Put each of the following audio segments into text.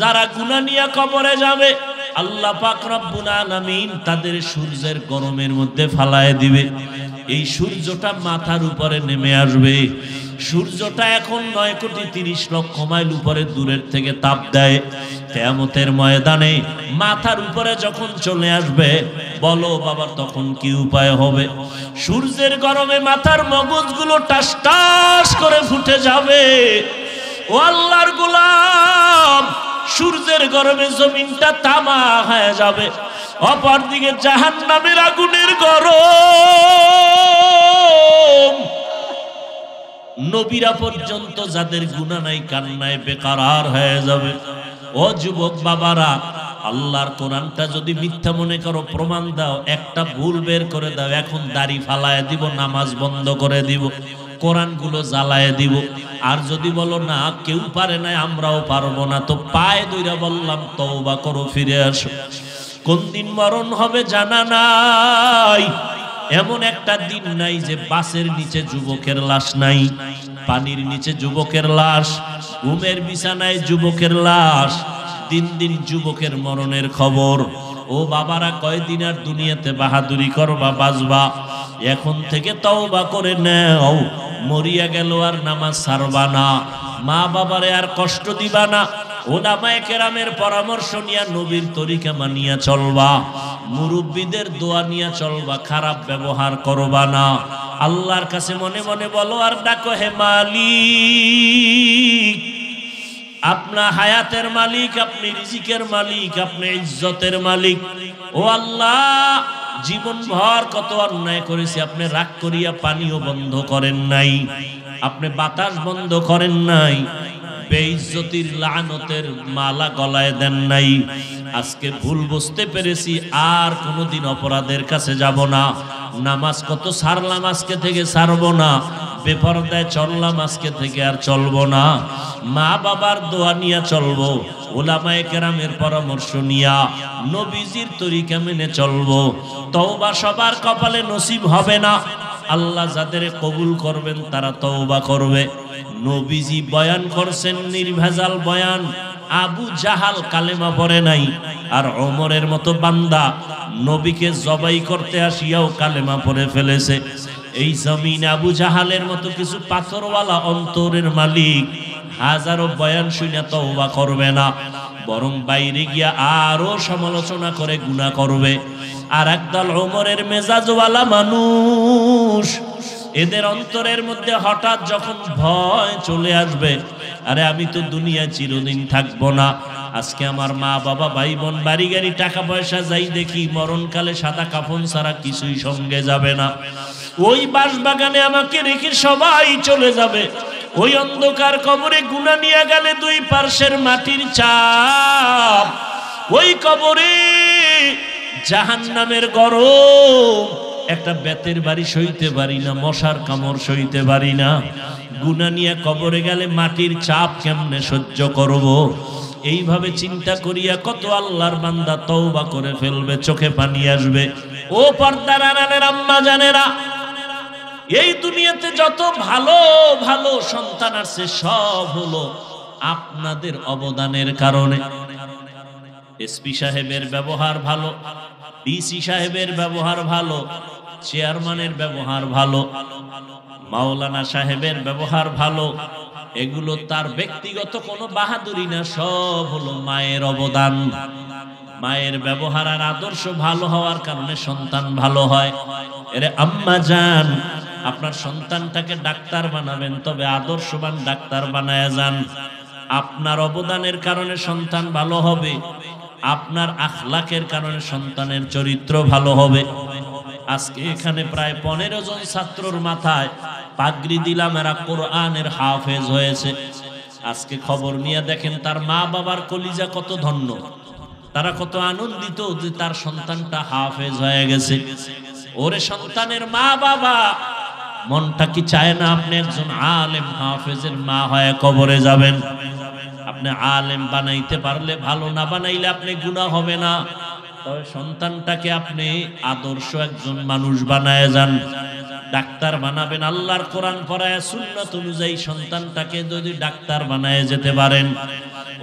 যারা গুনা নিয়ে কবরে যাবে আল্লাহ পাক রব্বুল তাদের সূর্যের গরমের মধ্যে ফালায় দিবে এই সূর্যটা মাথার উপরে নেমে আসবে সূর্যটা এখন নয় কোটি তিরিশ লক্ষ মাইল উপরে দূরের থেকে তাপ দেয় তেয়ামতের ময়দানে মাথার উপরে যখন চলে আসবে বলো বাবা তখন কি উপায় হবে সূর্যের গরমে মাথার মগজগুলো টাস টাস করে ফুটে যাবে ও আল্লাহর গোলাম সূর্যের গরমে জমিনটা তামা হয়ে যাবে অপরদিকে জাহান নামের আগুনের গরম নবীরা পর্যন্ত যাদের গুণা নাই কান্নায় বেকার হয়ে যাবে ও যুবক বাবারা আল্লাহর কোরআনটা যদি মিথ্যা মনে করো প্রমাণ দাও একটা ভুল বের করে দাও এখন দাড়ি ফালায় দিব নামাজ বন্ধ করে দিব কোরআনগুলো জ্বালায় দিব আর যদি বলো না কেউ পারে না আমরাও পারবো না তো পায়ে দইরা বললাম তওবা করো ফিরে আসো কোন দিন মরণ হবে জানা নাই এমন একটা দিন নাই যে বাসের নিচে যুবকের লাশ নাই পানির নিচে যুবকের লাশ ঘুমের বিছানায় যুবকের লাশ দিন দিন যুবকের মরণের খবর ও বাবারা কয়দিন আর দুনিয়াতে বাহাদুরি করবা বাজবা এখন থেকে তওবা করে নেও মরিয়া গেল আর নামাজ সারবা না মা বাবারে আর কষ্ট দিবা না ওলামায় কেরামের পরামর্শ নিয়া নবীর তরিকা মানিয়া চলবা মুরব্বীদের দোয়া নিয়া চলবা খারাপ ব্যবহার করবা না আল্লাহর কাছে মনে মনে বলো আর ডাকো হে মালিক আপনার হায়াতের মালিক আপনি রিজিকের মালিক আপনি ইজ্জতের মালিক ও আল্লাহ জীবন ভর কত অন্যায় করেছে আপনি রাগ করিয়া পানিও বন্ধ করেন নাই আপনি বাতাস বন্ধ করেন নাই লানতের মালা গলায় দেন নাই আজকে ভুল বুঝতে পেরেছি আর কোনোদিন অপরাধের কাছে যাব না নামাজ কত সারলাম আজকে থেকে সারব না বেপরদায় চললাম আজকে থেকে আর চলবো না মা বাবার দোয়া নিয়ে চলবো ওলামায় কেরামের পরামর্শ নিয়া নবীজির তরিকা মেনে চলবো তওবা সবার কপালে নসিব হবে না আল্লাহ যাদের কবুল করবেন তারা তওবা করবে নবীজি বয়ান করছেন নির্ভেজাল বয়ান আবু জাহাল কালেমা পড়ে নাই আর অমরের মতো বান্দা নবীকে জবাই করতে আসিয়াও কালেমা পড়ে ফেলেছে এই জমিন আবু জাহালের মতো কিছু পাথরওয়ালা অন্তরের মালিক হাজারো বয়ান শুনে তওবা করবে না বরং বাইরে গিয়া আরো সমালোচনা করে গুণা করবে আর একদল ওমরের মেজাজওয়ালা মানুষ এদের অন্তরের মধ্যে হঠাৎ যখন ভয় চলে আসবে আরে আমি তো দুনিয়া চিরদিন থাকবো না আজকে আমার মা বাবা ভাই বোন বাড়ি গাড়ি টাকা পয়সা যাই দেখি মরণকালে সাদা কাফন ছাড়া কিছুই সঙ্গে যাবে না ওই বাগানে আমাকে রেখে সবাই চলে যাবে ওই অন্ধকার কবরে গুণা নিয়ে গেলে দুই পার্শ্বের মাটির চাপ ওই কবরে জাহান নামের গরম একটা বেতের বাড়ি সইতে পারি না মশার কামড় সইতে পারি না গুণা নিয়ে কবরে গেলে মাটির চাপ কেমনে সহ্য করব। এইভাবে চিন্তা করিয়া কত আল্লাহর বান্দা তওবা করে ফেলবে চোখে পানি আসবে ও পর্দার আড়ালের আম্মা জানেরা এই দুনিয়াতে যত ভালো ভালো সন্তান আছে সব হলো আপনাদের অবদানের কারণে এসপি সাহেবের ব্যবহার ভালো ডিসি সাহেবের ব্যবহার ভালো চেয়ারম্যানের ব্যবহার ভালো মাওলানা সাহেবের ব্যবহার ভালো এগুলো তার ব্যক্তিগত কোনো বাহাদুরি না সব হলো মায়ের অবদান মায়ের ব্যবহার আর আদর্শ ভালো হওয়ার কারণে সন্তান ভালো হয় এরে আম্মা জান আপনার সন্তানটাকে ডাক্তার বানাবেন তবে আদর্শবান ডাক্তার বানায় যান আপনার অবদানের কারণে সন্তান ভালো হবে আপনার আখলাকের কারণে সন্তানের চরিত্র ভালো হবে আজকে এখানে প্রায় পনেরো জন ছাত্রর মাথায় পাগরি দিলাম এরা কোরআনের হাফেজ হয়েছে আজকে খবর নিয়ে দেখেন তার মা বাবার কলিজা কত ধন্য তারা কত আনন্দিত যে তার সন্তানটা হাফেজ হয়ে গেছে ওরে সন্তানের মা বাবা মনটা কি চায় না আপনি একজন আলেম হাফেজের মা হয়ে কবরে যাবেন আপনি আলেম বানাইতে পারলে ভালো না বানাইলে আপনি গুণা হবে না তবে সন্তানটাকে আপনি আদর্শ একজন মানুষ বানায় যান ডাক্তার বানাবেন আল্লাহর কোরআন পড়ায় সুন্নত অনুযায়ী সন্তানটাকে যদি ডাক্তার বানায় যেতে পারেন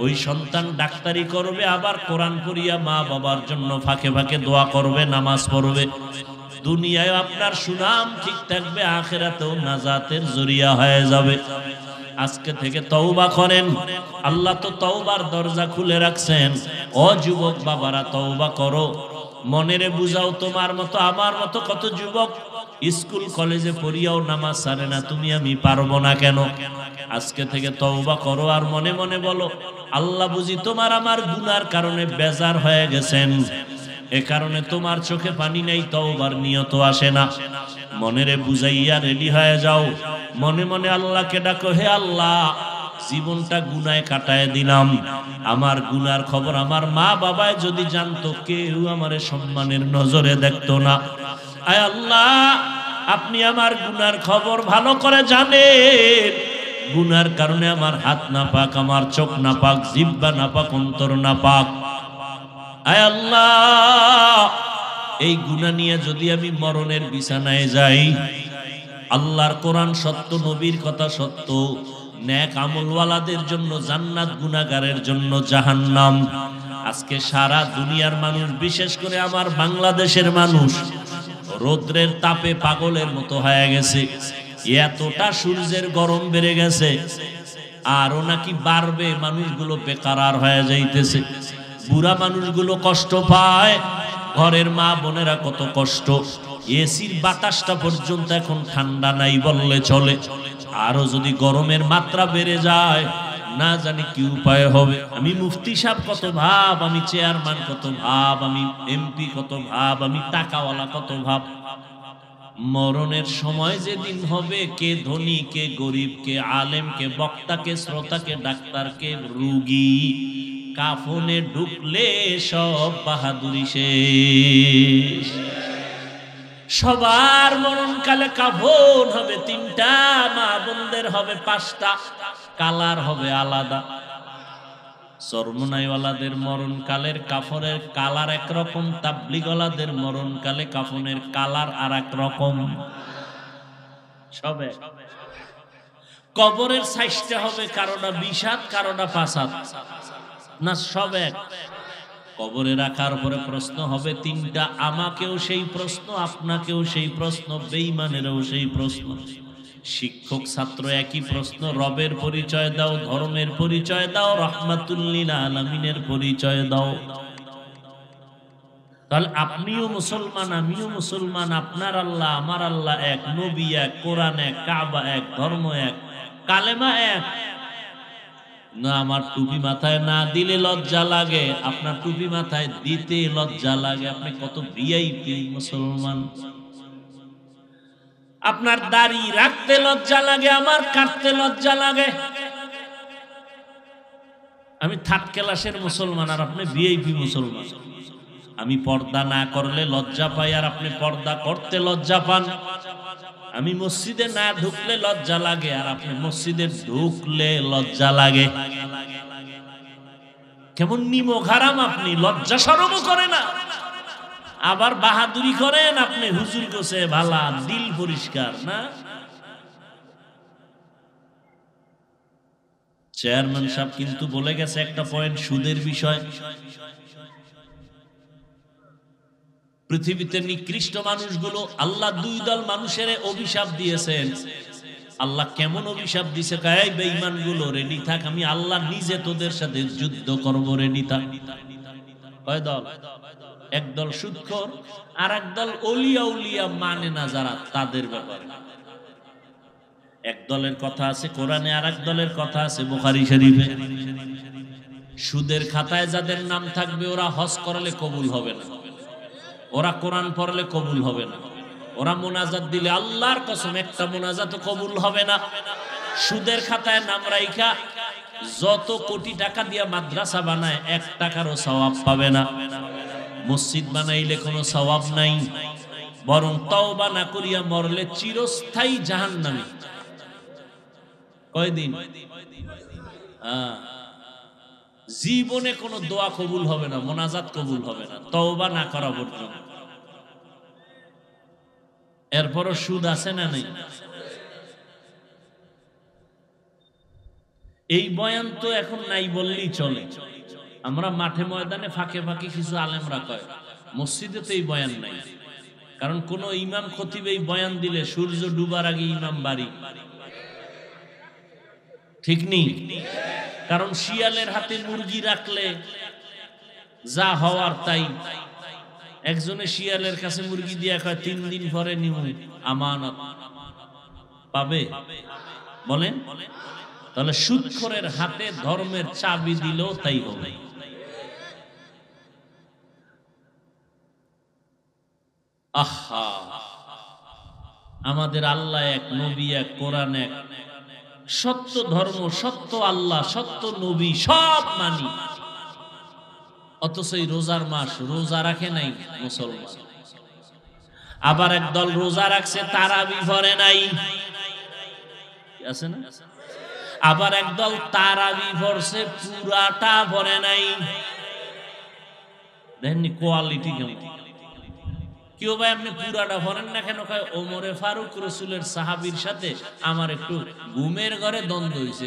ওই সন্তান ডাক্তারি করবে আবার কোরআন পড়িয়া মা বাবার জন্য ফাঁকে ফাঁকে দোয়া করবে নামাজ পড়বে দুনিয়ায় আপনার সুনাম ঠিক থাকবে আখেরাতেও নাজাতের জরিয়া হয়ে যাবে আজকে থেকে তওবা করেন আল্লাহ তো তওবার দরজা খুলে রাখছেন ও যুবক বাবারা তওবা করো মনেরে বুঝাও তোমার মতো আমার মতো কত যুবক স্কুল কলেজে পড়িয়াও নামাজ সারে না তুমি আমি পারবো না কেন আজকে থেকে তওবা করো আর মনে মনে বলো আল্লাহ বুঝি তোমার আমার গুনার কারণে বেজার হয়ে গেছেন এ কারণে তোমার চোখে পানি নেই তওবার নিয়ত আসে না মনেরে বুঝাইয়া রেডি হয়ে যাও মনে মনে আল্লাহকে ডাকো হে আল্লাহ জীবনটা গুনায় কাটায় দিলাম আমার গুনার খবর আমার মা বাবায় যদি জানতো কেউ আমার সম্মানের নজরে দেখতো না আয় আল্লাহ আপনি আমার গুনার খবর ভালো করে জানেন গুনার কারণে আমার হাত না পাক আমার চোখ না পাক জিব্বা না পাক অন্তর না পাক আয় আল্লাহ এই গুণা নিয়ে যদি আমি মরণের বিছানায় যাই আল্লাহর কোরআন সত্য নবীর কথা সত্য ন্যাক আমলওয়ালাদের জন্য জান্নাত গুণাগারের জন্য জাহান্নাম আজকে সারা দুনিয়ার মানুষ বিশেষ করে আমার বাংলাদেশের মানুষ রোদ্রের তাপে পাগলের মতো হয়ে গেছে এতটা সূর্যের গরম বেড়ে গেছে আরও নাকি বাড়বে মানুষগুলো বেকারার হয়ে যাইতেছে বুড়া মানুষগুলো কষ্ট পায় ঘরের মা বোনেরা কত কষ্ট এসির বাতাসটা পর্যন্ত এখন ঠান্ডা নাই বললে চলে আরো যদি গরমের মাত্রা বেড়ে যায় না জানি কি উপায় হবে আমি মুফতি সাহেব কত ভাব আমি চেয়ারম্যান কত ভাব আমি এমপি কত ভাব আমি টাকাওয়ালা কত ভাব মরণের সময় যেদিন হবে কে ধনী কে গরিব কে আলেম কে বক্তা কে শ্রোতা কে ডাক্তার কে রুগী কাফনে ঢুকলে সব বাহাদুরি শেষ সবার মরণকালে কাফন হবে তিনটা মা বোনদের হবে পাঁচটা কালার হবে আলাদা চর্মনাইওয়ালাদের মরণকালের কাফনের কালার একরকম তাবলিগলাদের মরণকালে কাফনের কালার আর এক রকম সবে কবরের সাইজটা হবে কারোটা বিষাদ কারোটা ফাসাদ না সব এক কবরে রাখার পরে প্রশ্ন হবে তিনটা আমাকেও সেই প্রশ্ন আপনাকেও সেই প্রশ্ন বেইমানেরও সেই প্রশ্ন শিক্ষক ছাত্র একই প্রশ্ন রবের পরিচয় দাও ধর্মের পরিচয় দাও রহমাতুল্লিল আলমিনের পরিচয় দাও তাহলে আপনিও মুসলমান আমিও মুসলমান আপনার আল্লাহ আমার আল্লাহ এক নবী এক কোরআন এক কাবা এক ধর্ম এক কালেমা এক না আমার টুপি মাথায় না দিলে লজ্জা লাগে আপনার টুপি মাথায় দিতে লজ্জা লাগে আপনি কত ভিআইপি মুসলমান আপনার দাড়ি রাখতে লজ্জা লাগে আমার কাটতে লজ্জা লাগে আমি থার্ড ক্লাসের মুসলমান আর আপনি ভিআইপি মুসলমান আমি পর্দা না করলে লজ্জা পাই আর আপনি পর্দা করতে লজ্জা পান আমি মসজিদে না ঢুকলে লজ্জা লাগে আর আপনি মসজিদে ঢুকলে লজ্জা লাগে কেমন খারাম আপনি লজ্জা সরব করে না আবার বাহাদুরি করেন আপনি হুজুর কোসে ভালা দিল পরিষ্কার না চেয়ারম্যান সাহেব কিন্তু বলে গেছে একটা পয়েন্ট সুদের বিষয় পৃথিবীতে নিকৃষ্ট মানুষগুলো আল্লাহ দুই দল মানুষের অভিশাপ দিয়েছেন আল্লাহ কেমন অভিশাপ দিছে কায় বেঈমান গুলো রে থাক আমি আল্লাহ নিজে তোদের সাথে যুদ্ধ করবো রে নিতা কয় দল একদল সুৎখর আর একদল অলিয়া উলিয়া মানে না যারা তাদের ব্যাপারে এক দলের কথা আছে কোরআনে আর এক দলের কথা আছে বোখারি শরীফে সুদের খাতায় যাদের নাম থাকবে ওরা হজ করালে কবুল হবে না ওরা কোরআন পড়লে কবুল হবে না ওরা মোনাজাত দিলে আল্লাহর কসম একটা মোনাজাত কবুল হবে না সুদের খাতায় নাম রাইখা যত কোটি টাকা দিয়া মাদ্রাসা বানায় এক টাকারও সওয়াব পাবে না মসজিদ বানাইলে কোনো সওয়াব নাই বরং তওবা না করিয়া মরলে চিরস্থায়ী জাহান্নামী কয়দিন হ্যাঁ জীবনে কোন দোয়া কবুল হবে না মোনাজাত কবুল হবে না তওবা না করা পর্যন্ত এরপরও সুদ আছে না নেই এই বয়ান তো এখন নাই বললেই চলে আমরা মাঠে ময়দানে ফাঁকে ফাঁকে কিছু আলেমরা কয় মসজিদে তো এই বয়ান নাই কারণ কোন ইমাম খতিব এই বয়ান দিলে সূর্য ডুবার আগে ইমাম বাড়ি ঠিক নেই কারণ শিয়ালের হাতে মুরগি রাখলে যা হওয়ার তাই একজনে শিয়ালের কাছে মুরগি দিয়ে কয় তিন দিন পরে নিয়মিত আমানত পাবে বলেন তাহলে সুৎখরের হাতে ধর্মের চাবি দিল তাই হবে আহা আমাদের আল্লাহ এক নবী এক কোরআন এক সত্য ধর্ম সত্য আল্লাহ সত্য নবী সব মানি অথচ রোজার মাস রোজা রাখে নাই মুসলমান আবার একদল রোজা রাখছে তারাবি ভরে নাই আছে না আবার একদল তারাবি ভরছে পুরাটা ভরে নাই দেখেননি কোয়ালিটি কেমন কেউ ভাই আপনি পুরাটা ভরেন না কেন খায় ওমরে ফারুক রসুলের সাহাবির সাথে আমার একটু ঘুমের ঘরে দ্বন্দ্ব হয়েছে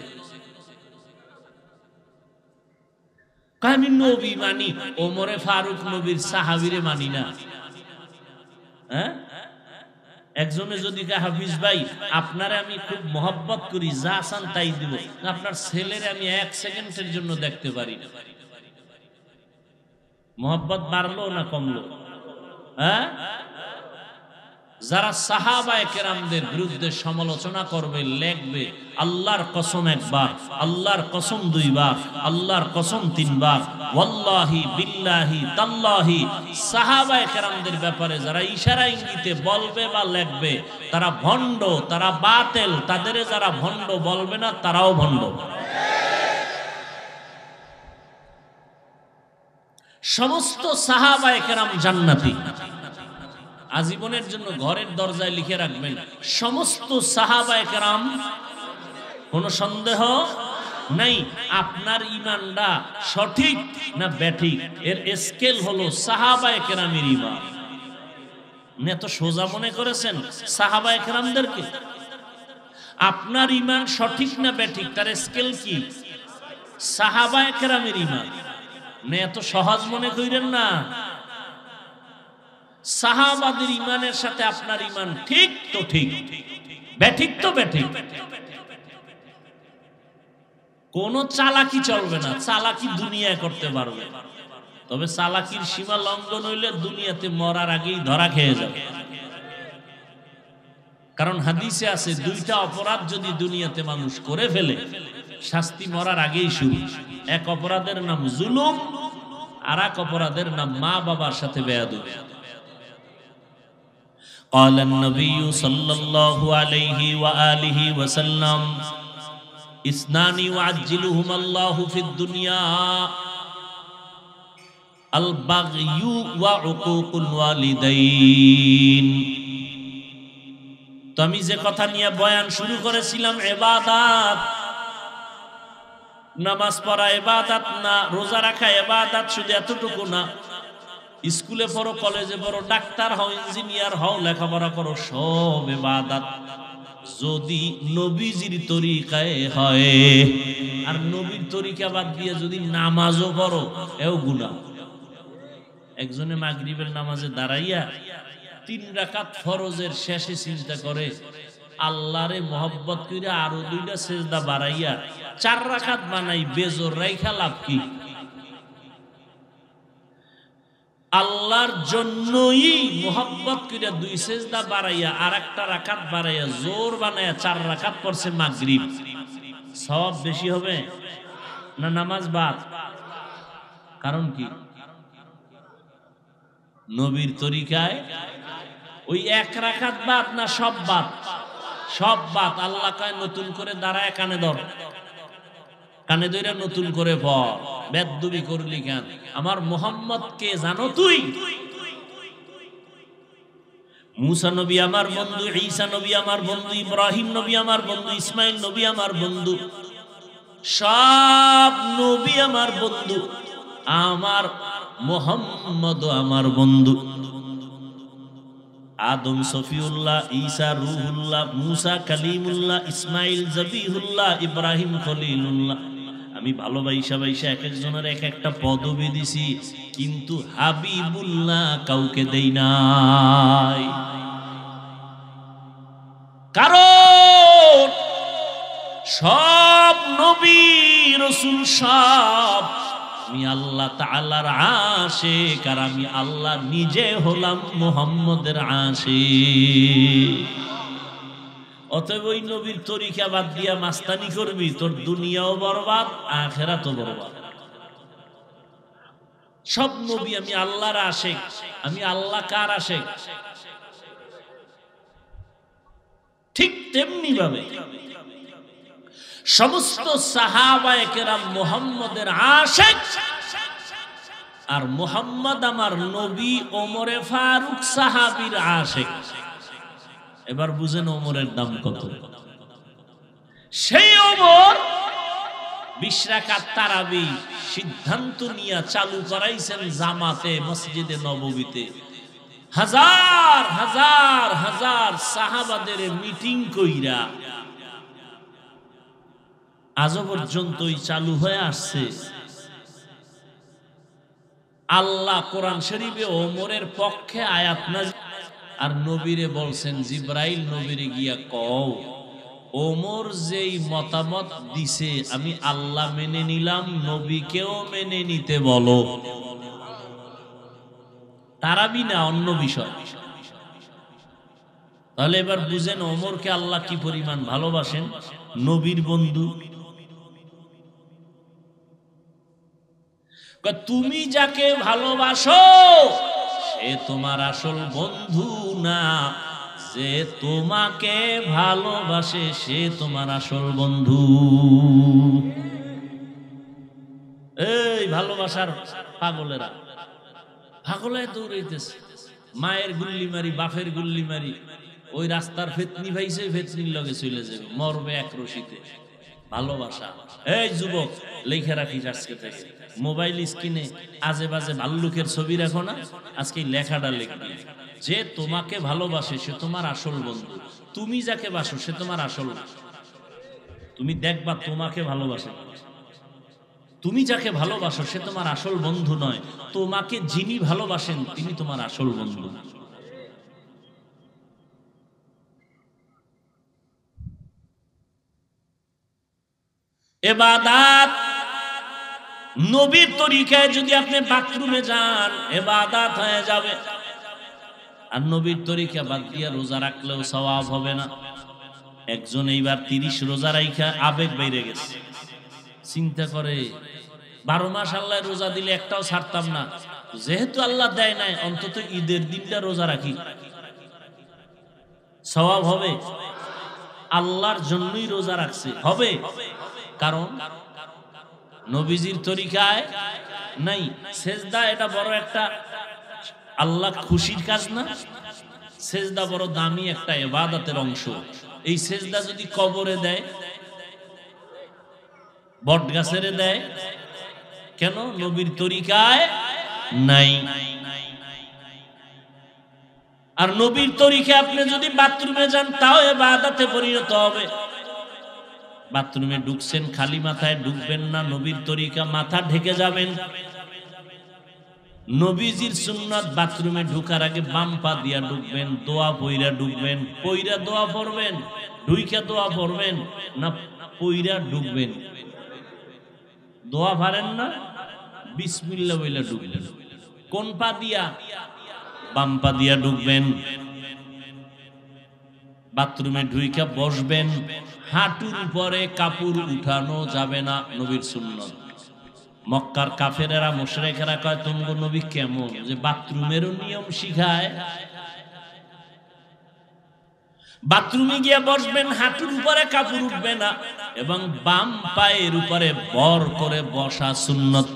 আমি নবী মানি ওমরে ফারুক নবীর সাহাবিরে মানি না হ্যাঁ? একজনে যদি হাফিজ ভাই আপনার আমি খুব মহব্বত করি যা তাই দিব আপনার ছেলের আমি এক সেকেন্ডের জন্য দেখতে পারি না মহব্বত বাড়লো না কমলো হ্যাঁ যারা সাহাবায় কেরামদের বিরুদ্ধে সমালোচনা করবে লেখবে আল্লাহর কসম একবার আল্লাহর কসম দুইবার আল্লাহর কসম তিনবার ওয়াল্লাহি বিল্লাহি তাল্লাহি সাহাবায় কেরামদের ব্যাপারে যারা ইশারা ইঙ্গিতে বলবে বা লেখবে তারা ভণ্ড তারা বাতেল তাদের যারা ভণ্ড বলবে না তারাও ভণ্ড সমস্ত সাহাবায় কেরাম জান্নাতি আজীবনের জন্য ঘরের দরজায় লিখে রাখবেন সমস্ত সাহাবায়াম কোনো সন্দেহ নাই আপনার ইমানটা সঠিক না ব্যাঠিক এর স্কেল হলো সাহাবায় কেরামের ইমান এত সোজা মনে করেছেন সাহাবায় কেরামদেরকে আপনার ইমান সঠিক না ব্যাঠিক তার স্কেল কি সাহাবায় কেরামের ইমান এত সহজ মনে করেন না সাহাবাদের ইমানের সাথে আপনার ইমান ঠিক তো ঠিক ব্যাঠিক তো ব্যাঠিক কোন চালাকি চলবে না চালাকি দুনিয়া করতে পারবে তবে চালাকির সীমা লঙ্ঘন হইলে দুনিয়াতে মরার আগেই ধরা খেয়ে যাবে কারণ হাদিসে আছে দুইটা অপরাধ যদি দুনিয়াতে মানুষ করে ফেলে শাস্তি মরার আগেই শুরু এক অপরাধের নাম জুলুম আর এক অপরাধের নাম মা বাবার সাথে বেয়াদু বেয়াদু قال النبي صلى الله عليه وآله وسلم اثنان يعجلهما الله في الدنيا البغي وعقوق الوالدين তো আমি যে কথা নিয়ে বয়ান শুরু করেছিলাম এবাদাত নামাজ পড়া এবাদাত না রোজা রাখা এবাদাত শুধু এতটুকু না স্কুলে পড়ো কলেজে পড়ো ডাক্তার হও ইঞ্জিনিয়ার হও লেখাপড়া করো সব এবাদাত যদি নবীজির তরিকায় হয় আর নবীর তরিকা বাদ দিয়ে যদি নামাজও পড়ো এও গুণা একজনে মাগরিবের নামাজে দাঁড়াইয়া তিন রাকাত ফরজের শেষে চিন্তা করে আল্লাহরে মোহব্বত কইরা আরো দুইটা সেজদা বাড়াইয়া চার রাকাত বানাই বেজর রাইখা লাভ কি আল্লাহর জন্যই মোহাম্মত কিরা দুই সেজদা বাড়াইয়া আর একটা রাখাত বাড়াইয়া জোর বানাইয়া চার রাখাত পড়ছে মাগরীব সব বেশি হবে না নামাজ বাদ কারণ কি নবীর তরিকায় ওই এক রাখাত বাদ না সব বাদ সব বাদ আল্লাহ কয় নতুন করে দাঁড়ায় কানে ধর কানে দইরা নতুন করে পড় বেদুবি করলি কেন আমার মোহাম্মদ কে জানো তুই মুসা নবী আমার বন্ধু ঈসা নবী আমার বন্ধু ইব্রাহিম নবী আমার বন্ধু ইসমাইল নবী আমার বন্ধু সব নবী আমার বন্ধু আমার মোহাম্মদ আমার বন্ধু আদম সফিউল্লাহ ঈসা রুহুল্লাহ মুসা কালিমুল্লাহ ইসমাইল জবিহুল্লাহ ইব্রাহিম খলিলুল্লাহ আমি ভালোবাইসা বাইসা এক একজনের এক একটা পদবি দিছি কিন্তু হাবিবুল্লাহ কাউকে দেই নাই কারণ সব নবী রসুল সব আমি আল্লাহ তালার আসে আর আমি আল্লাহ নিজে হলাম মোহাম্মদের আশেক অতএব ওই নবীর তরিকা বাদ দিয়া মাস্তানি করবি তোর দুনিয়াও বরবাদ আখেরা তো বরবাদ সব নবী আমি আল্লাহর আসে আমি আল্লাহ কার আসে ঠিক তেমনি ভাবে সমস্ত সাহাবায়াম মোহাম্মদের আসে আর মোহাম্মদ আমার নবী ওমরে ফারুক সাহাবির আশেক এবার বুঝেন ওমরের দাম কত সেই ওমর বিশ্রাকাত তারাবি সিদ্ধান্ত নিয়ে চালু করাইছেন জামাতে মসজিদে হাজার হাজার হাজার সাহাবাদের মিটিং কইরা আজ পর্যন্তই চালু হয়ে আসছে আল্লাহ কোরআন শরীফে ওমরের পক্ষে আয়াত না আর নবীরে বলছেন জিব্রাইল নবীরে গিয়া কও ওমর যেই মতামত দিছে আমি আল্লাহ মেনে নিলাম নবীকেও মেনে নিতে বলো তারাবি না অন্য বিষয় তাহলে এবার বুঝেন ওমরকে আল্লাহ কি পরিমাণ ভালোবাসেন নবীর বন্ধু তুমি যাকে ভালোবাসো সে তোমার আসল বন্ধু না যে তোমাকে ভালোবাসে সে তোমার আসল বন্ধু এই ভালোবাসার পাগলেরা পাগলে দৌড়াইতেছে মায়ের গুল্লি মারি বাফের গুল্লি মারি ওই রাস্তার ফেতনি ভাইছে ফেতনির লগে চলে যাবে মরবে এক রশিতে ভালোবাসা এই যুবক লেখে রাখিস আজকে থেকে মোবাইল স্ক্রিনে আজে বাজে ভাল্লুকের ছবি রাখো না আজকে লেখাটা লিখবে যে তোমাকে ভালোবাসে সে তোমার আসল বন্ধু তুমি যাকে বাসো সে তোমার আসল তুমি দেখবা তোমাকে ভালোবাসে তুমি যাকে ভালোবাসো সে তোমার আসল বন্ধু নয় তোমাকে যিনি ভালোবাসেন তিনি তোমার আসল বন্ধু এবাদাত নবীর তরিকায় যদি আপনি বাথরুমে যান বাদাত হয়ে যাবে আর নবীর তরিকা বাদ দিয়া রোজা রাখলেও সওয়াব হবে না একজন এইবার তিরিশ রোজা রাইখা আবেগ বেড়ে গেছে চিন্তা করে বারো মাস আল্লাহ রোজা দিলে একটাও ছাড়তাম না যেহেতু আল্লাহ দেয় নাই অন্তত ঈদের দিনটা রোজা রাখি সওয়াব হবে আল্লাহর জন্যই রোজা রাখছে হবে কারণ নবীজির তরিকায় নাই সেজদা এটা বড় একটা আল্লাহ খুশির কাজ না সেজদা বড় দামি একটা এবাদাতের অংশ এই সেজদা যদি কবরে দেয় বট গাছের দেয় কেন নবীর তরিকায় নাই আর নবীর তরিকে আপনি যদি বাথরুমে যান তাও এবাদাতে পরিণত হবে বাথরুমে ঢুকছেন খালি মাথায় ঢুকবেন না নবীর তরিকা মাথা ঢেকে যাবেন নবীজির সুন্নাত বাথরুমে ঢুকার আগে বাম পা দিয়া ঢুকবেন দোয়া পইরা ঢুকবেন পইরা দোয়া পড়বেন ঢুইকা দোয়া পড়বেন না পইরা ঢুকবেন দোয়া ভারেন না বিসমিল্লা বইলা ঢুকবেন কোন পা দিয়া বাম পা দিয়া ঢুকবেন বাথরুমে ঢুইকা বসবেন হাঁটুর উপরে কাপড় উঠানো যাবে না নবীর শুনল মক্কার কাফেরেরা মুশরেকেরা কয় তোমগো নবী কেমন যে বাথরুমেরও নিয়ম শিখায় বাথরুমে গিয়ে বসবেন হাঁটুর উপরে কাপড় উঠবে না এবং বাম পায়ের উপরে বর করে বসা সুন্নত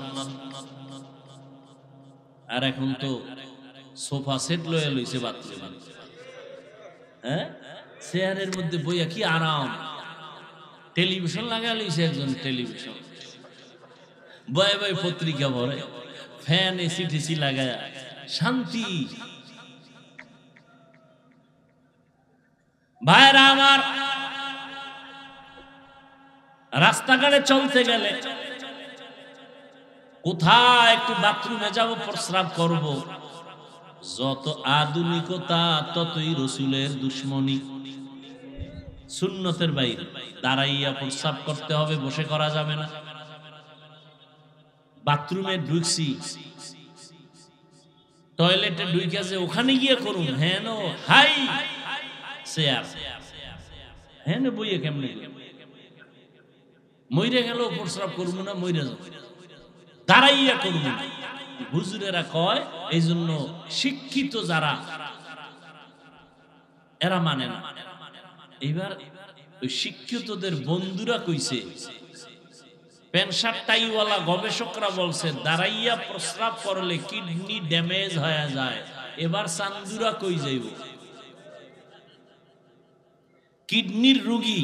আর এখন তো সোফা সেট লয়ে লইছে বাথরুমে হ্যাঁ চেয়ারের মধ্যে বইয়া কি আরাম টেলিভিশন লাগা লইছে একজন টেলিভিশন বয়ে বয়ে পত্রিকা পড়ে ফ্যান এসি টিসি লাগায় শান্তি ভাইরা আমার রাস্তাঘাটে চলতে গেলে কোথায় একটু বাথরুমে যাব প্রস্রাব করব যত আধুনিকতা ততই রসুলের দুশ্মনী সুন্নতের বাইরে দাঁড়াইয়া প্রস্রাব করতে হবে বসে করা যাবে না বাথরুমে ঢুকছি টয়লেটে ঢুকেছে ওখানে গিয়ে করুন হ্যাঁ হাই চেয়ার হ্যাঁ বইয়ে কেমনে মইরে গেল প্রস্রাব করবো না মইরে যাব দাঁড়াইয়া করবো না হুজুরেরা কয় এই জন্য শিক্ষিত যারা এরা মানে না এবার ওই শিক্ষিতদের বন্ধুরা কইছে গবেষকরা বলছে দাঁড়াইয়া প্রস্রাব করলে কিডনি ড্যামেজ হয়ে যায় এবার চান্দুরা কই যাইব কিডনির রুগী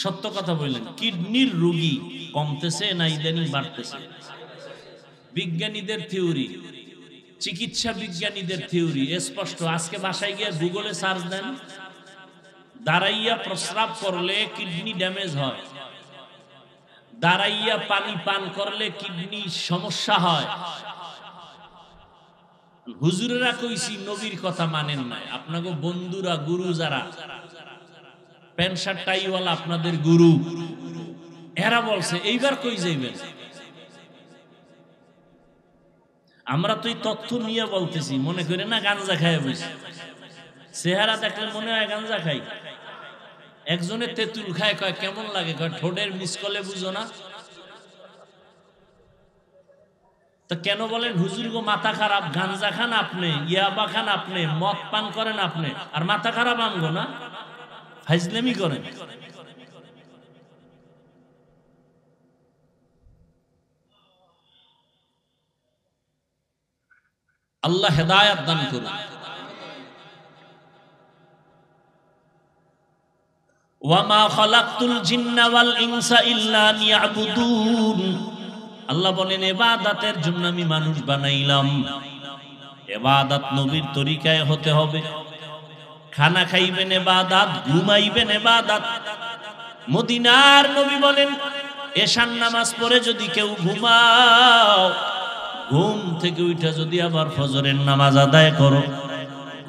সত্য কথা বললেন কিডনির রুগী কমতেছে না বাড়তেছে বিজ্ঞানীদের থিওরি চিকিৎসা বিজ্ঞানীদের থিওরি স্পষ্ট আজকে বাসায় গিয়ে গুগলে সার্চ দেন দাঁড়াইয়া প্রস্রাব করলে কিডনি ড্যামেজ হয় দাঁড়াইয়া পানি পান করলে কিডনি সমস্যা হয় হুজুরেরা কইছি নবীর কথা মানেন নাই আপনাকে বন্ধুরা গুরু যারা প্যান্ট শার্ট টাইওয়ালা আপনাদের গুরু এরা বলছে এইবার কই যাইবেন আমরা তো এই তথ্য নিয়ে বলতেছি মনে করে না গাঞ্জা খায় বসে চেহারা দেখলে মনে হয় গাঞ্জা খাই একজনে তেঁতুল খায় কয় কেমন লাগে কয় ঠোঁটের মিসকলে বুঝো না তা কেন বলেন হুজুর গো মাথা খারাপ গাঞ্জা খান আপনি ইয়াবা খান আপনি মদ পান করেন আপনি আর মাথা খারাপ আনবো না হাইজলেমি করেন আল্লাহ হেদায়াত দান করুন আল্লাহ বলেন এবাদাতের জন্য আমি মানুষ বানাইলাম এবাদাত নবীর তরিকায় হতে হবে খানা খাইবেন এবাদাত ঘুমাইবেন এবাদাত মদিনার নবী বলেন এশান নামাজ পড়ে যদি কেউ ঘুমাও ঘুম থেকে উঠে যদি আবার ফজরের নামাজ আদায় করো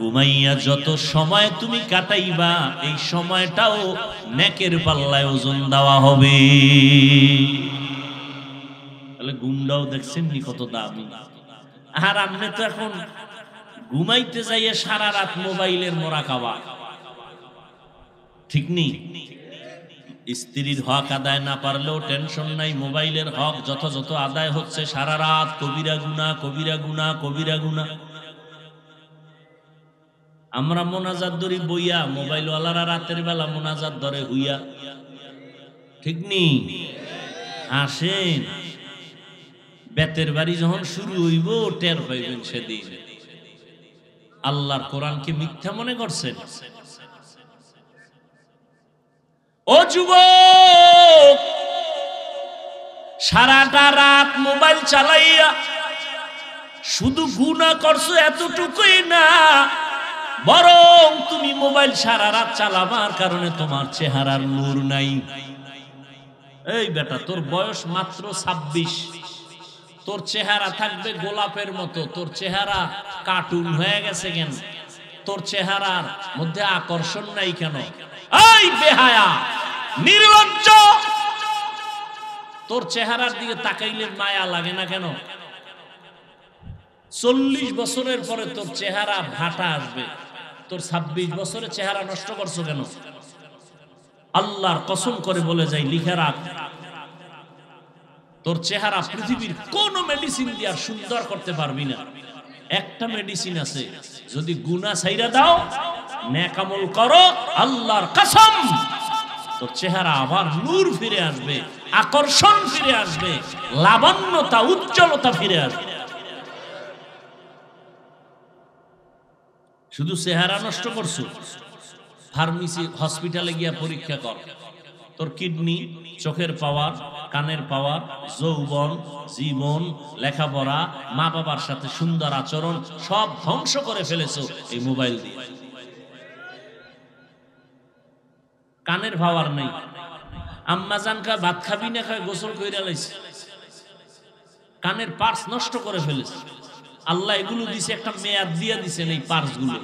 উমাইয়া যত সময় তুমি কাটাইবা এই সময়টাও নেকের পাল্লায় ওজন দেওয়া হবে তাহলে গুন্ডাও দেখছেন নি কত দামি আর আপনি তো এখন ঘুমাইতে যাইয়ে সারা রাত মোবাইলের মোরা খাওয়া ঠিক নেই স্ত্রীর হক আদায় না পারলেও টেনশন নাই মোবাইলের হক যথাযথ আদায় হচ্ছে সারা রাত কবিরা গুনা কবিরা গুনা কবিরা গুনা আমরা মোনাজাত ধরি বইয়া মোবাইল ওয়ালারা রাতের বেলা মোনাজাত ধরে হইয়া ঠিক নি আসেন বেতের বাড়ি যখন শুরু হইব টের পাইবেন সেদিন আল্লাহর কোরআনকে মিথ্যা মনে করছেন ও যুবক সারাটা রাত মোবাইল চালাইয়া শুধু গুণা করছো এতটুকুই না বরং তুমি মোবাইল সারা রাত চালাবার কারণে তোমার চেহারার নূর নাই এই বেটা তোর বয়স মাত্র ছাব্বিশ তোর চেহারা থাকবে গোলাপের মতো তোর চেহারা কার্টুন হয়ে গেছে কেন তোর চেহারার মধ্যে আকর্ষণ নাই কেন এই বেহায়া নির্লজ্জ তোর চেহারার দিকে তাকাইলে মায়া লাগে না কেন চল্লিশ বছরের পরে তোর চেহারা ভাটা আসবে তোর ছাব্বিশ বছরে চেহারা নষ্ট করছো কেন আল্লাহর কসম করে বলে যাই লিখে রাখ তোর চেহারা পৃথিবীর কোন মেডিসিন দিয়ে সুন্দর করতে পারবি না একটা মেডিসিন আছে যদি গুনা সাইরা দাও নেকামল করো আল্লাহর কসম তোর চেহারা আবার নূর ফিরে আসবে আকর্ষণ ফিরে আসবে লাবণ্যতা উজ্জ্বলতা ফিরে আসবে শুধু চেহারা নষ্ট করছো ফার্মেসি হসপিটালে গিয়া পরীক্ষা কর তোর কিডনি চোখের পাওয়ার কানের পাওয়ার যৌবন জীবন লেখাপড়া মা বাবার সাথে সুন্দর আচরণ সব ধ্বংস করে ফেলেছো এই মোবাইল দিয়ে কানের পাওয়ার নেই আম্মা জান খায় ভাত খাবি না খায় গোসল কইরা লাইছে কানের পার্স নষ্ট করে ফেলেছে আল্লাহ এগুলো দিছে একটা মেয়াদ দিয়ে দিছেন এই পার্স গুলো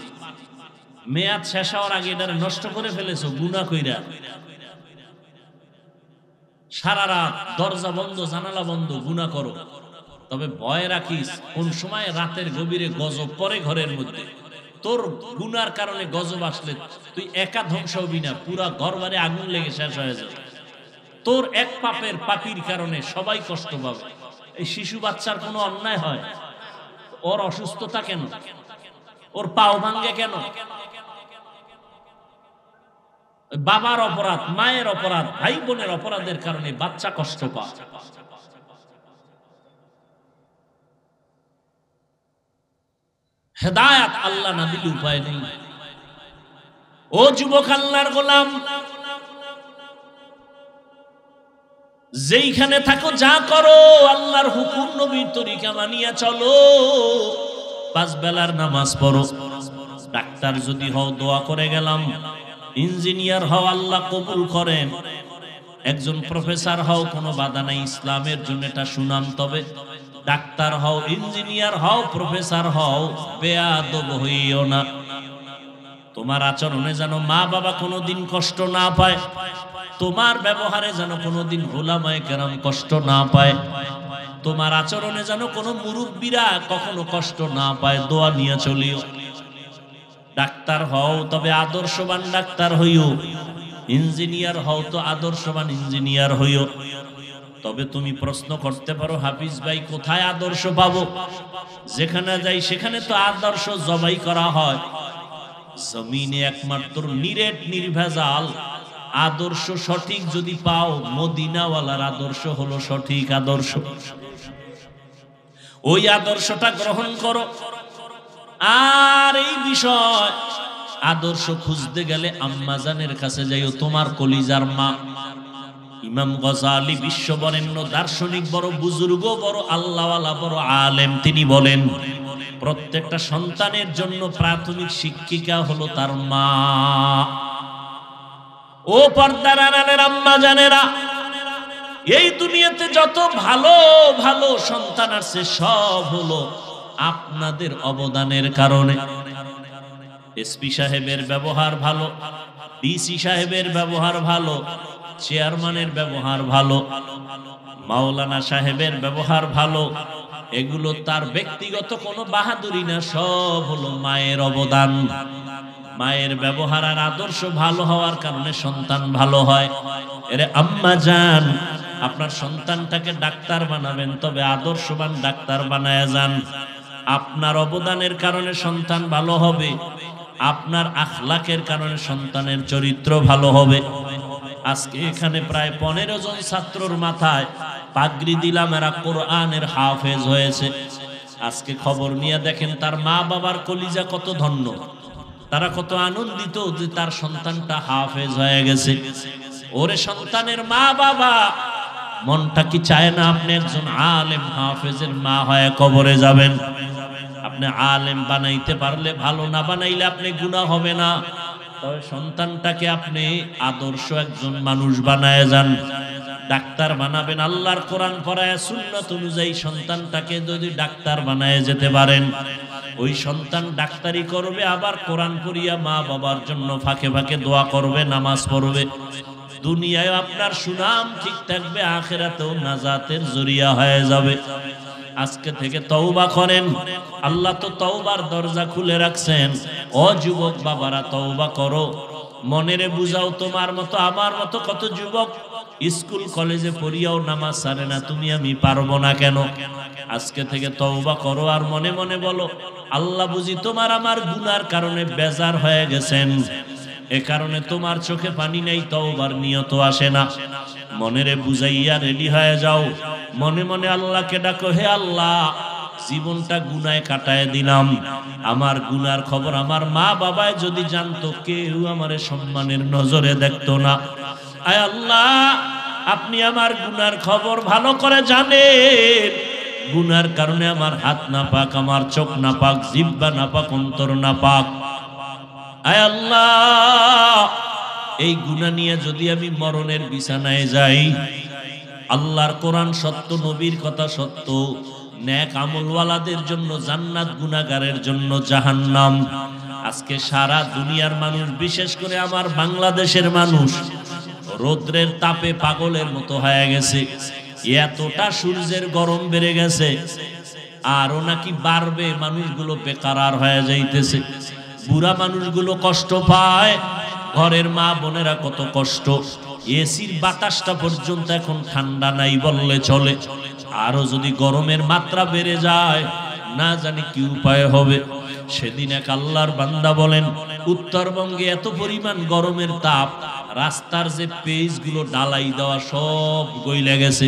মেয়াদ শেষ হওয়ার আগে এটা নষ্ট করে ফেলেছো গুণা কইরা সারা রাত দরজা বন্ধ জানালা বন্ধ গুণা করো তবে ভয় রাখিস কোন সময় রাতের গভীরে গজব পরে ঘরের মধ্যে তোর গুনার কারণে গজব আসলে তুই একা ধ্বংস হবি না পুরা ঘর আগুন লেগে শেষ হয়ে যাবে তোর এক পাপের পাপির কারণে সবাই কষ্ট পাবে এই শিশু বাচ্চার কোনো অন্যায় হয় ওর অসুস্থতা কেন ওর পাও ভাঙ্গে কেন বাবার অপরাধ মায়ের অপরাধ ভাই বোনের অপরাধের কারণে বাচ্চা কষ্ট পায় হেদায়াত আল্লাহ না দিলে উপায় নেই ও যুবক আল্লাহর গোলাম যেইখানে থাকো যা করো আল্লাহর হুকুম নবীর তরিকা মানিয়া চলো পাঁচ বেলার নামাজ পড়ো ডাক্তার যদি হও দোয়া করে গেলাম ইঞ্জিনিয়ার হও আল্লাহ কবুল করেন একজন প্রফেসর হও কোনো বাধা নাই ইসলামের জন্য এটা সুনাম তবে ডাক্তার হও ইঞ্জিনিয়ার হও প্রফেসর হও বেয়াদব হইও না তোমার আচরণে যেন মা বাবা কোনো দিন কষ্ট না পায় তোমার ব্যবহারে যেন কোনোদিন হোলামায় কেরাম কষ্ট না পায় তোমার আচরণে যেন কোনো মুরব্বীরা কখনো কষ্ট না পায় দোয়া নিয়ে চলিও ডাক্তার হও তবে আদর্শবান ডাক্তার হইও ইঞ্জিনিয়ার হও তো আদর্শবান ইঞ্জিনিয়ার হইও তবে তুমি প্রশ্ন করতে পারো হাফিজ ভাই কোথায় আদর্শ পাবো যেখানে যাই সেখানে তো আদর্শ জবাই করা হয় জমিনে একমাত্র নিরেট নির্ভেজাল আদর্শ সঠিক যদি পাও মদিনাওয়ালার আদর্শ হলো সঠিক আদর্শ ওই আদর্শটা গ্রহণ করো আর এই বিষয় আদর্শ খুঁজতে গেলে আম্মাজানের কাছে যাইও তোমার কলিজার মা ইমাম গজালি বিশ্ব বরেণ্য দার্শনিক বড় বুজুর্গ বড় আল্লাহওয়ালা বড় আলেম তিনি বলেন প্রত্যেকটা সন্তানের জন্য প্রাথমিক শিক্ষিকা হলো তার মা ও পর্দার আম্মা জানেরা এই দুনিয়াতে যত ভালো ভালো সন্তান আছে সব হলো আপনাদের অবদানের কারণে এসপি সাহেবের ব্যবহার ভালো ডিসি সাহেবের ব্যবহার ভালো চেয়ারম্যানের ব্যবহার ভালো মাওলানা সাহেবের ব্যবহার ভালো এগুলো তার ব্যক্তিগত কোনো বাহাদুরি না সব হলো মায়ের অবদান মায়ের ব্যবহার আর আদর্শ ভালো হওয়ার কারণে সন্তান ভালো হয় এরে আম্মা যান আপনার সন্তানটাকে ডাক্তার বানাবেন তবে আদর্শবান ডাক্তার বানায় যান আপনার অবদানের কারণে সন্তান ভালো হবে আপনার আখলাকের কারণে সন্তানের চরিত্র ভালো হবে আজকে এখানে প্রায় পনেরো জন ছাত্রর মাথায় পাগরি দিলাম এরা কোরআনের হাফেজ হয়েছে আজকে খবর নিয়ে দেখেন তার মা বাবার কলিজা কত ধন্য তারা কত আনন্দিত যে তার সন্তানটা হাফেজ হয়ে গেছে ওরে সন্তানের মা বাবা মনটা কি চায় না আপনি একজন আলেম হাফেজের মা হয়ে কবরে যাবেন আপনি আলেম বানাইতে পারলে ভালো না বানাইলে আপনি গুণা হবে না তবে সন্তানটাকে আপনি আদর্শ একজন মানুষ বানায় যান ডাক্তার বানাবেন আল্লাহর কোরআন পড়ায় সুন্নত অনুযায়ী সন্তানটাকে যদি ডাক্তার বানায় যেতে পারেন ওই সন্তান ডাক্তারি করবে আবার কোরআন পড়িয়া মা বাবার জন্য ফাঁকে ফাঁকে দোয়া করবে নামাজ পড়বে দুনিয়ায় আপনার সুনাম ঠিক থাকবে আখেরাতেও নাজাতের জরিয়া হয়ে যাবে আজকে থেকে তওবা করেন আল্লাহ তো তওবার দরজা খুলে রাখছেন ও যুবক বাবারা তওবা করো মনেরে বুঝাও তোমার মতো আমার মতো কত যুবক স্কুল কলেজে পড়িয়াও নামাজ সারে না তুমি আমি পারবো না কেন আজকে থেকে তওবা করো আর মনে মনে বলো আল্লাহ বুঝি তোমার আমার গুনার কারণে বেজার হয়ে গেছেন এ কারণে তোমার চোখে পানি নেই তওবার নিয়ত আসে না মনেরে বুঝাইয়া রেডি হয়ে যাও মনে মনে আল্লাহকে ডাকো হে আল্লাহ জীবনটা গুনায় কাটায় দিলাম আমার গুনার খবর আমার মা বাবায় যদি জানতো কেউ আমার সম্মানের নজরে দেখতো না আয় আল্লাহ আপনি আমার গুনার খবর ভালো করে জানেন গুনার কারণে আমার হাত না পাক আমার চোখ না পাক জিব্বা না পাক অন্তর না পাক আয় আল্লাহ এই গুণা নিয়ে যদি আমি মরণের বিছানায় যাই আল্লাহর কোরআন সত্য নবীর কথা সত্য ন্যাক আমলওয়ালাদের জন্য জান্নাত গুনাগারের জন্য জাহান্নাম আজকে সারা দুনিয়ার মানুষ বিশেষ করে আমার বাংলাদেশের মানুষ রোদ্রের তাপে পাগলের মতো হয়ে গেছে এতটা সূর্যের গরম বেড়ে গেছে আরও নাকি বাড়বে মানুষগুলো বেকারার হয়ে যাইতেছে বুড়া মানুষগুলো কষ্ট পায় ঘরের মা বোনেরা কত কষ্ট এসির বাতাসটা পর্যন্ত এখন ঠান্ডা নাই বললে চলে আরো যদি গরমের মাত্রা বেড়ে যায় না জানি কি উপায় হবে সেদিন এক আল্লাহর বান্দা বলেন উত্তরবঙ্গে এত পরিমাণ গরমের তাপ রাস্তার যে পেজ গুলো ডালাই দেওয়া সব গইলে গেছে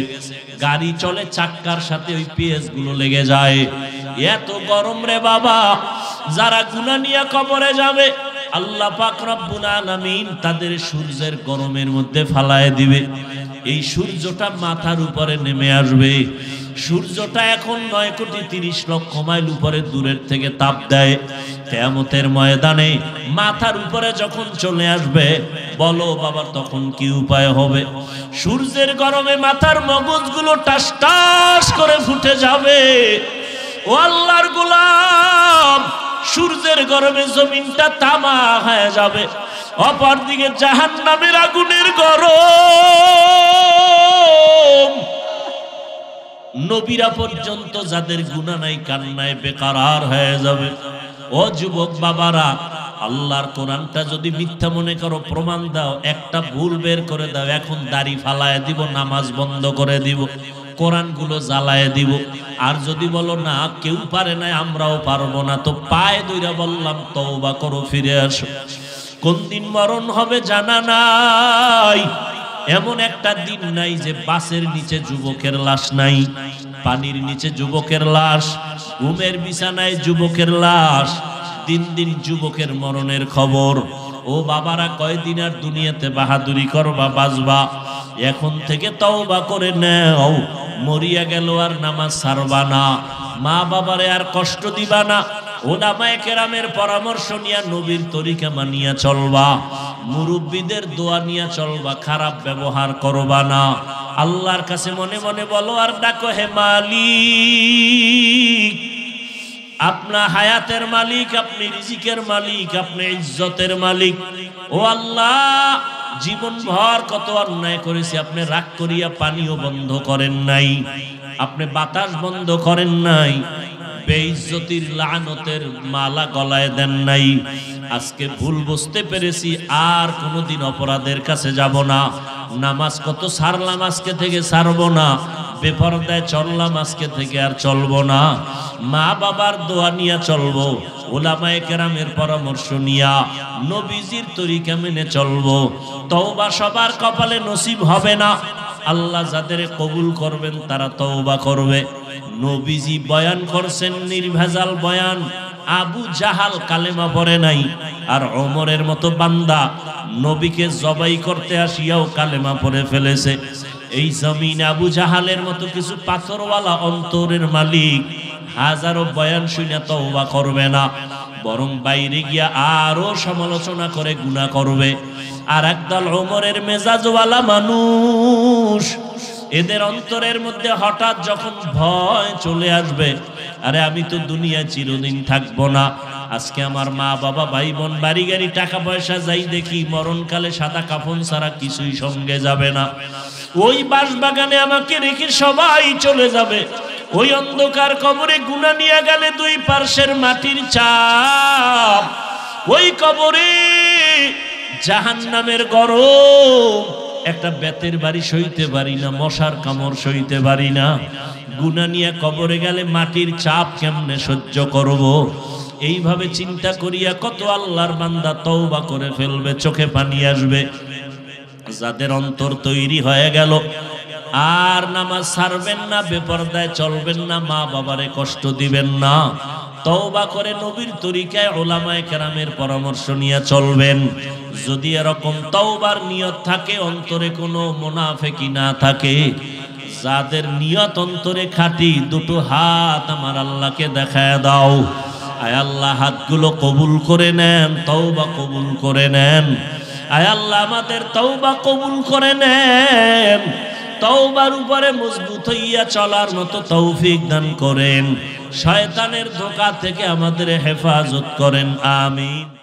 গাড়ি চলে চাক্কার সাথে ওই পেজ গুলো লেগে যায় এত গরম রে বাবা যারা গুনা নিয়ে কবরে যাবে আল্লাহ পাক রব্বুল আলামিন তাদের সূর্যের গরমের মধ্যে ফালায় দিবে এই সূর্যটা মাথার উপরে নেমে আসবে সূর্যটা এখন নয় কোটি তিরিশ লক্ষ মাইল উপরে দূরের থেকে তাপ দেয় তেমতের ময়দানে মাথার উপরে যখন চলে আসবে বলো বাবা তখন কি উপায় হবে সূর্যের গরমে মাথার মগজগুলো টাস টাস করে ফুটে যাবে ও আল্লাহর গোলাম সূর্যের গরমে জমিনটা তামা হয়ে যাবে অপরদিকে জাহান নামের আগুনের গরম নবীরা পর্যন্ত যাদের গুণা নাই কান্নায় বেকারার হয়ে যাবে ও যুবক বাবারা আল্লাহর কোরআনটা যদি মিথ্যা মনে করো প্রমাণ দাও একটা ভুল বের করে দাও এখন দাড়ি ফালায় দিব নামাজ বন্ধ করে দিব গুলো জ্বালায় দিব আর যদি বলো না কেউ পারে না আমরাও পারবো না তো পায়ে দইরা বললাম বা করো ফিরে আসো কোন দিন মরণ হবে জানা নাই এমন একটা দিন নাই যে বাসের নিচে যুবকের লাশ নাই পানির নিচে যুবকের লাশ ঘুমের বিছানায় যুবকের লাশ দিন দিন যুবকের মরণের খবর ও বাবারা কয়দিন আর দুনিয়াতে বাহাদুরি করবা বাজবা এখন থেকে বা করে নেও মরিয়া গেল আর নামাজ সারবা না মা বাবারে আর কষ্ট দিবা না ওলামায় কেরামের পরামর্শ নিয়া নবীর তরিকা মানিয়া চলবা মুরব্বীদের দোয়া নিয়া চলবা খারাপ ব্যবহার করবা না আল্লাহর কাছে মনে মনে বলো আর ডাকো হে মালিক আপনা হায়াতের মালিক আপনি রিজিকের মালিক আপনি ইজ্জতের মালিক ও আল্লাহ জীবন ভর কত অন্যায় করেছে আপনি রাগ করিয়া পানিও বন্ধ করেন নাই আপনি বাতাস বন্ধ করেন নাই বেইজ্জতির লানতের মালা গলায় দেন নাই আজকে ভুল বুঝতে পেরেছি আর কোনোদিন অপরাধের কাছে যাব না নামাজ কত সারলাম আজকে থেকে সারবো না বেপরদায় চললাম আজকে থেকে আর চলবো না মা বাবার দোয়া নিয়ে চলবো ওলামায় কেরামের পরামর্শ নিয়া নবীজির তরিকা মেনে চলবো তওবা সবার কপালে নসিব হবে না আল্লাহ যাদের কবুল করবেন তারা তওবা করবে নবীজি বয়ান করছেন নির্ভেজাল বয়ান আবু জাহাল কালেমা পরে নাই আর অমরের মতো বান্দা নবীকে জবাই করতে আসিয়াও কালেমা পরে ফেলেছে এই জমিন আবু জাহালের মতো কিছু পাথরওয়ালা অন্তরের মালিক হাজারো বয়ান শুনে তওবা করবে না বরং বাইরে গিয়া আরো সমালোচনা করে গুণা করবে আর একদল ওমরের মেজাজওয়ালা মানুষ এদের অন্তরের মধ্যে হঠাৎ যখন ভয় চলে আসবে আরে আমি তো দুনিয়া চিরদিন থাকবো না আজকে আমার মা বাবা ভাই বোন বাড়ি গাড়ি টাকা পয়সা যাই দেখি মরণকালে সাদা কাফন ছাড়া কিছুই সঙ্গে যাবে না ওই বাসবাগানে আমাকে রেখে সবাই চলে যাবে ওই অন্ধকার কবরে গুণা নিয়ে গেলে দুই পার্শ্বের মাটির চাপ ওই কবরে জাহান নামের গরম একটা বেতের বাড়ি সইতে পারি না মশার কামড় সইতে পারি না গুণা নিয়ে কবরে গেলে মাটির চাপ কেমনে সহ্য করব। এইভাবে চিন্তা করিয়া কত আল্লাহর বান্দা তওবা করে ফেলবে চোখে পানি আসবে যাদের অন্তর তৈরি হয়ে গেল আর নামাজ ছাড়বেন না বেপরদায় চলবেন না মা বাবারে কষ্ট দিবেন না তওবা করে নবীর তরিকায় ওলামায় কেরামের পরামর্শ নিয়ে চলবেন যদি এরকম তওবার নিয়ত থাকে অন্তরে কোনো মোনাফেকি না থাকে যাদের নিয়ত অন্তরে খাটি দুটো হাত আমার আল্লাহকে দেখায় দাও আয় আল্লাহ হাতগুলো কবুল করে নেন তওবা কবুল করে নেন আয় আল্লাহ আমাদের তৌবা কবুল করে নেন তৌবার উপরে মজবুত হইয়া চলার মতো তৌফিক দান করেন শয়তানের ধোকা থেকে আমাদের হেফাজত করেন আমিন